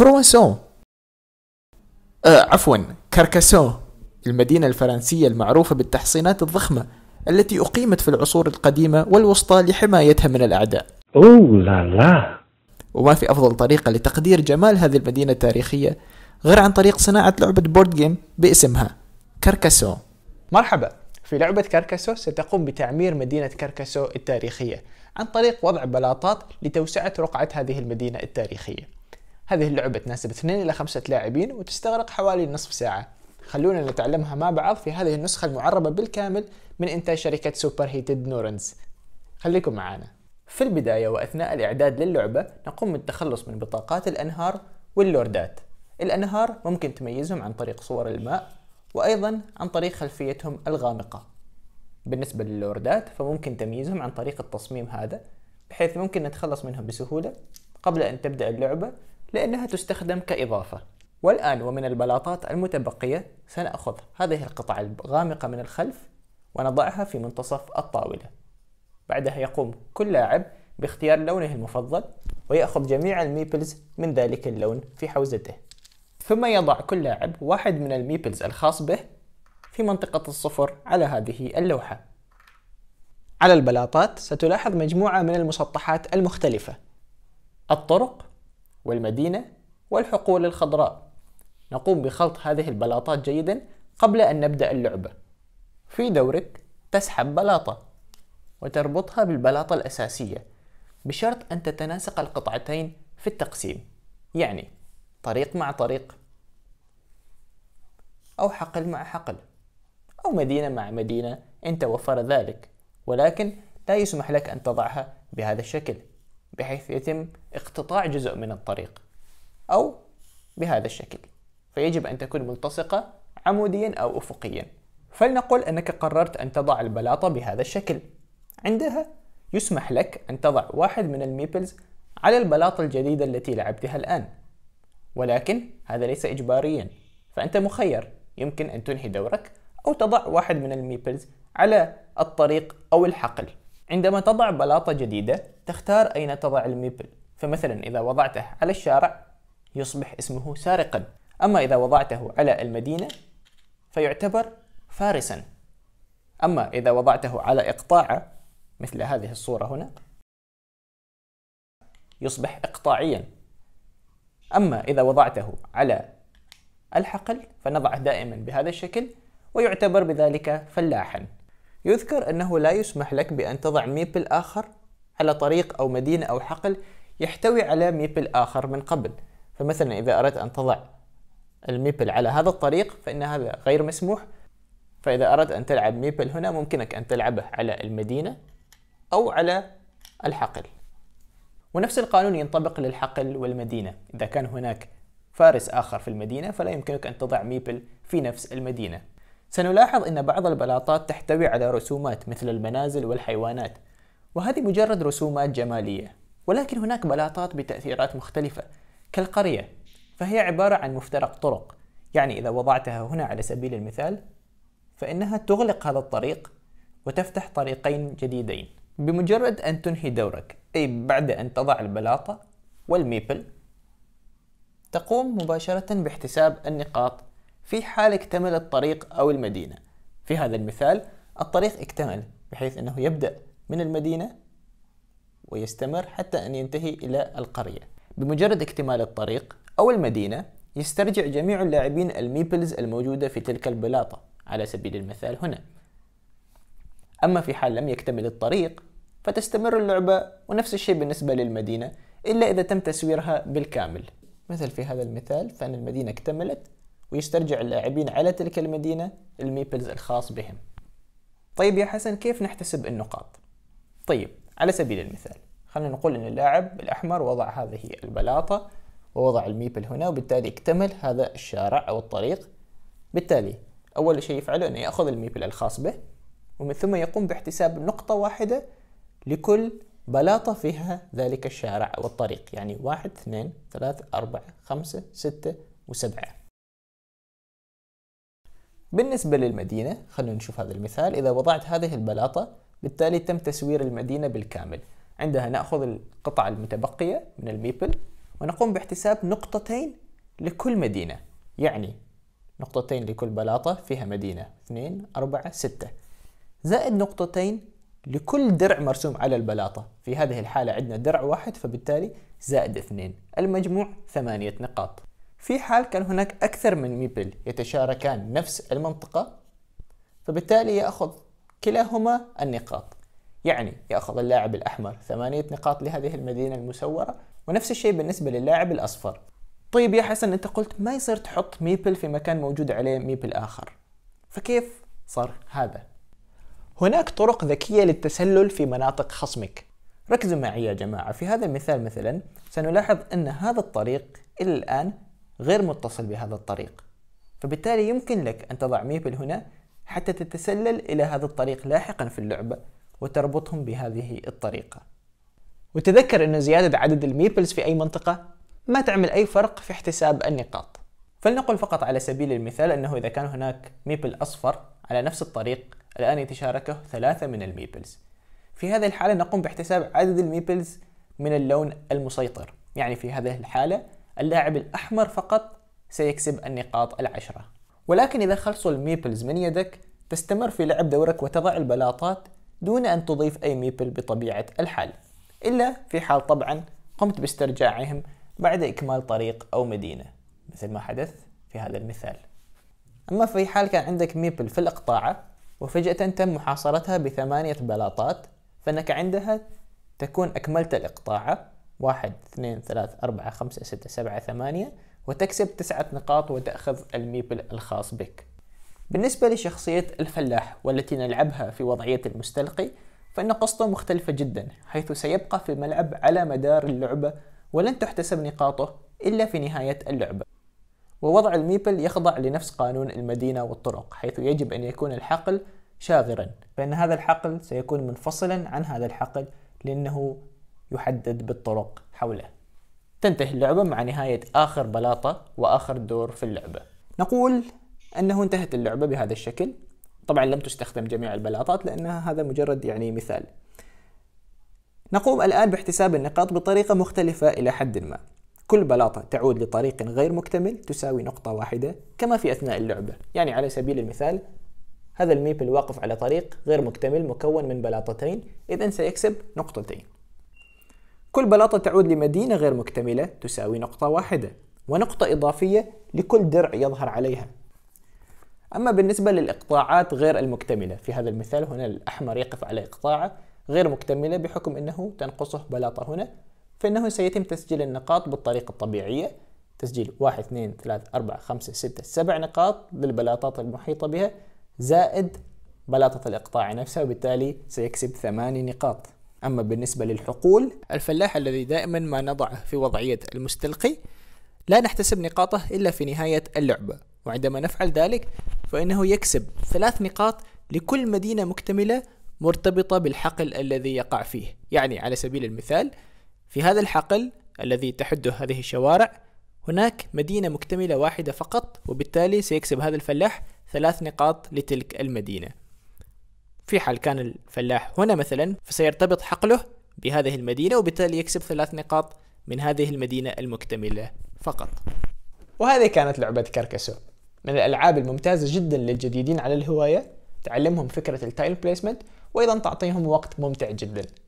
كرواسون آه عفوا كاركاسون المدينة الفرنسية المعروفة بالتحصينات الضخمة التي أقيمت في العصور القديمة والوسطى لحمايتها من الأعداء أوه لا لا وما في أفضل طريقة لتقدير جمال هذه المدينة التاريخية غير عن طريق صناعة لعبة بورد جيم باسمها كركسو مرحبا في لعبة كركسو ستقوم بتعمير مدينة كركسو التاريخية عن طريق وضع بلاطات لتوسعة رقعة هذه المدينة التاريخية هذه اللعبة تناسب 2 إلى 5 لاعبين وتستغرق حوالي نصف ساعة خلونا نتعلمها مع بعض في هذه النسخة المعربة بالكامل من إنتاج شركة سوبر هيتد نورنز خليكم معانا في البداية وأثناء الإعداد للعبة نقوم بالتخلص من بطاقات الأنهار واللوردات الأنهار ممكن تميزهم عن طريق صور الماء وأيضا عن طريق خلفيتهم الغامقة بالنسبة للوردات فممكن تمييزهم عن طريق التصميم هذا بحيث ممكن نتخلص منهم بسهولة قبل أن تبدأ اللعبة لأنها تستخدم كإضافة والآن ومن البلاطات المتبقية سنأخذ هذه القطعة الغامقة من الخلف ونضعها في منتصف الطاولة بعدها يقوم كل لاعب باختيار لونه المفضل ويأخذ جميع الميبلز من ذلك اللون في حوزته ثم يضع كل لاعب واحد من الميبلز الخاص به في منطقة الصفر على هذه اللوحة على البلاطات ستلاحظ مجموعة من المسطحات المختلفة الطرق والمدينة والحقول الخضراء نقوم بخلط هذه البلاطات جيدا قبل أن نبدأ اللعبة في دورك تسحب بلاطة وتربطها بالبلاطة الأساسية بشرط أن تتناسق القطعتين في التقسيم يعني طريق مع طريق أو حقل مع حقل أو مدينة مع مدينة إن توفر ذلك ولكن لا يسمح لك أن تضعها بهذا الشكل بحيث يتم اقتطاع جزء من الطريق أو بهذا الشكل فيجب أن تكون ملتصقة عموديا أو أفقيا فلنقل أنك قررت أن تضع البلاطة بهذا الشكل عندها يسمح لك أن تضع واحد من الميبلز على البلاطة الجديدة التي لعبتها الآن ولكن هذا ليس إجباريا فأنت مخير يمكن أن تنهي دورك أو تضع واحد من الميبلز على الطريق أو الحقل عندما تضع بلاطة جديدة تختار أين تضع الميبل فمثلا إذا وضعته على الشارع يصبح اسمه سارقا أما إذا وضعته على المدينة فيعتبر فارسا أما إذا وضعته على إقطاعة مثل هذه الصورة هنا يصبح إقطاعيا أما إذا وضعته على الحقل فنضعه دائما بهذا الشكل ويعتبر بذلك فلاحا يذكر أنه لا يسمح لك بأن تضع ميبل آخر على طريق أو مدينة أو حقل يحتوي على ميبل آخر من قبل فمثلا إذا أردت أن تضع الميبل على هذا الطريق فإن هذا غير مسموح فإذا أردت أن تلعب ميبل هنا ممكنك أن تلعبه على المدينة أو على الحقل ونفس القانون ينطبق للحقل والمدينة إذا كان هناك فارس آخر في المدينة فلا يمكنك أن تضع ميبل في نفس المدينة سنلاحظ أن بعض البلاطات تحتوي على رسومات مثل المنازل والحيوانات وهذه مجرد رسومات جمالية ولكن هناك بلاطات بتأثيرات مختلفة كالقرية فهي عبارة عن مفترق طرق يعني إذا وضعتها هنا على سبيل المثال فإنها تغلق هذا الطريق وتفتح طريقين جديدين بمجرد أن تنهي دورك أي بعد أن تضع البلاطة والميبل تقوم مباشرة باحتساب النقاط في حال اكتمل الطريق أو المدينة في هذا المثال الطريق اكتمل بحيث أنه يبدأ من المدينة ويستمر حتى أن ينتهي إلى القرية بمجرد اكتمال الطريق أو المدينة يسترجع جميع اللاعبين الميبلز الموجودة في تلك البلاطة على سبيل المثال هنا أما في حال لم يكتمل الطريق فتستمر اللعبة ونفس الشيء بالنسبة للمدينة إلا إذا تم تسويرها بالكامل مثل في هذا المثال فإن المدينة اكتملت ويسترجع اللاعبين على تلك المدينة الميبلز الخاص بهم طيب يا حسن كيف نحتسب النقاط؟ طيب على سبيل المثال خلينا نقول أن اللاعب الأحمر وضع هذه البلاطة ووضع الميبل هنا وبالتالي اكتمل هذا الشارع أو الطريق بالتالي أول شيء يفعله أنه يأخذ الميبل الخاص به ومن ثم يقوم باحتساب نقطة واحدة لكل بلاطة فيها ذلك الشارع أو الطريق يعني واحد اثنين ثلاثة أربعة خمسة ستة وسبعة بالنسبة للمدينة خلونا نشوف هذا المثال إذا وضعت هذه البلاطة بالتالي تم تسوير المدينة بالكامل عندها نأخذ القطع المتبقية من الميبل ونقوم باحتساب نقطتين لكل مدينة يعني نقطتين لكل بلاطة فيها مدينة اثنين أربعة ستة زائد نقطتين لكل درع مرسوم على البلاطة في هذه الحالة عندنا درع واحد فبالتالي زائد اثنين المجموع ثمانية نقاط في حال كان هناك أكثر من ميبل يتشاركان نفس المنطقة فبالتالي يأخذ كلاهما النقاط يعني يأخذ اللاعب الأحمر ثمانية نقاط لهذه المدينة المسورة ونفس الشيء بالنسبة للاعب الأصفر طيب يا حسن أنت قلت ما يصير تحط ميبل في مكان موجود عليه ميبل آخر فكيف صار هذا؟ هناك طرق ذكية للتسلل في مناطق خصمك ركزوا معي يا جماعة في هذا المثال مثلا سنلاحظ أن هذا الطريق إلى الآن غير متصل بهذا الطريق فبالتالي يمكن لك أن تضع ميبل هنا حتى تتسلل إلى هذا الطريق لاحقا في اللعبة وتربطهم بهذه الطريقة وتذكر أن زيادة عدد الميبلز في أي منطقة ما تعمل أي فرق في احتساب النقاط فلنقل فقط على سبيل المثال أنه إذا كان هناك ميبل أصفر على نفس الطريق الآن يتشاركه ثلاثة من الميبلز في هذه الحالة نقوم باحتساب عدد الميبلز من اللون المسيطر يعني في هذه الحالة اللاعب الأحمر فقط سيكسب النقاط العشرة ولكن إذا خلصوا الميبلز من يدك تستمر في لعب دورك وتضع البلاطات دون أن تضيف أي ميبل بطبيعة الحال إلا في حال طبعا قمت باسترجاعهم بعد إكمال طريق أو مدينة مثل ما حدث في هذا المثال أما في حال كان عندك ميبل في الأقطاعة وفجأة تم محاصرتها بثمانية بلاطات فإنك عندها تكون أكملت الإقطاعة واحد اثنين ثلاث أربعة خمسة ستة سبعة ثمانية وتكسب تسعة نقاط وتأخذ الميبل الخاص بك بالنسبة لشخصية الفلاح والتي نلعبها في وضعية المستلقي فإن قصته مختلفة جدا حيث سيبقى في الملعب على مدار اللعبة ولن تحتسب نقاطه إلا في نهاية اللعبة ووضع الميبل يخضع لنفس قانون المدينة والطرق حيث يجب أن يكون الحقل شاغرا فإن هذا الحقل سيكون منفصلا عن هذا الحقل لأنه يحدد بالطرق حوله تنتهي اللعبة مع نهاية آخر بلاطة وآخر دور في اللعبة نقول أنه انتهت اللعبة بهذا الشكل طبعا لم تستخدم جميع البلاطات لأنها هذا مجرد يعني مثال نقوم الآن باحتساب النقاط بطريقة مختلفة إلى حد ما كل بلاطة تعود لطريق غير مكتمل تساوي نقطة واحدة كما في أثناء اللعبة يعني على سبيل المثال هذا الميبل واقف على طريق غير مكتمل مكون من بلاطتين إذا سيكسب نقطتين كل بلاطة تعود لمدينة غير مكتملة تساوي نقطة واحدة ونقطة إضافية لكل درع يظهر عليها أما بالنسبة للإقطاعات غير المكتملة في هذا المثال هنا الأحمر يقف على إقطاعة غير مكتملة بحكم أنه تنقصه بلاطة هنا فإنه سيتم تسجيل النقاط بالطريقة الطبيعية تسجيل 1 2 3 4 5 6 7 نقاط للبلاطات المحيطة بها زائد بلاطة الإقطاع نفسها وبالتالي سيكسب 8 نقاط أما بالنسبة للحقول الفلاح الذي دائما ما نضعه في وضعية المستلقي لا نحتسب نقاطه إلا في نهاية اللعبة وعندما نفعل ذلك فإنه يكسب ثلاث نقاط لكل مدينة مكتملة مرتبطة بالحقل الذي يقع فيه يعني على سبيل المثال في هذا الحقل الذي تحده هذه الشوارع هناك مدينة مكتملة واحدة فقط وبالتالي سيكسب هذا الفلاح ثلاث نقاط لتلك المدينة في حال كان الفلاح هنا مثلا فسيرتبط حقله بهذه المدينة وبالتالي يكسب ثلاث نقاط من هذه المدينة المكتملة فقط وهذه كانت لعبة كركسو من الألعاب الممتازة جدا للجديدين على الهواية تعلمهم فكرة التايل بليسمنت وأيضا تعطيهم وقت ممتع جدا